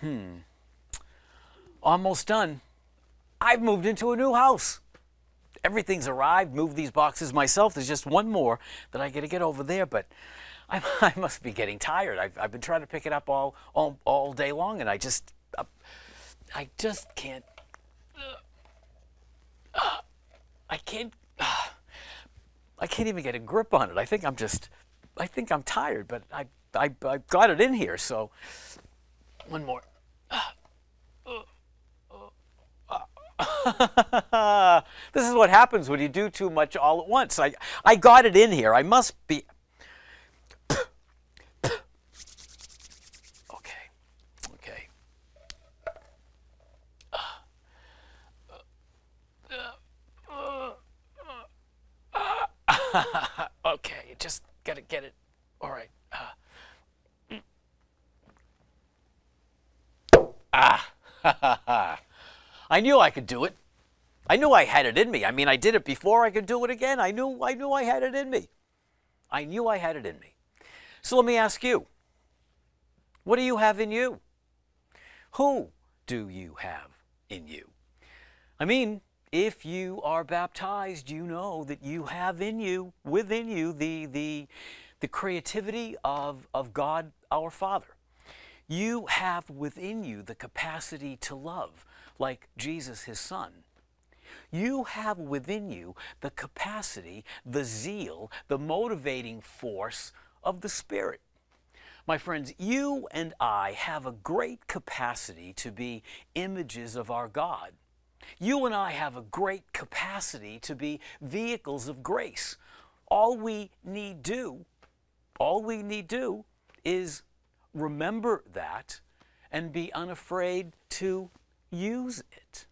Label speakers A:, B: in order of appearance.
A: Hmm. Almost done. I've moved into a new house. Everything's arrived, moved these boxes myself. There's just one more that I got to get over there, but I, I must be getting tired. I've, I've, been trying to pick it up all, all, all day long, and I just, uh, I just can't, uh, I can't, I can't even get a grip on it. I think I'm just, I think I'm tired, but I, I, I got it in here, so one more. this is what happens when you do too much all at once. I, I got it in here. I must be. okay, okay. okay, just gotta get it. All right. Ah. ah. I knew I could do it. I knew I had it in me. I mean, I did it before I could do it again. I knew I knew I had it in me. I knew I had it in me. So let me ask you. What do you have in you? Who do you have in you? I mean, if you are baptized, you know that you have in you, within you, the the the creativity of, of God our Father. You have within you the capacity to love, like Jesus, his son. You have within you the capacity, the zeal, the motivating force of the Spirit. My friends, you and I have a great capacity to be images of our God. You and I have a great capacity to be vehicles of grace. All we need do, all we need do is Remember that and be unafraid to use it.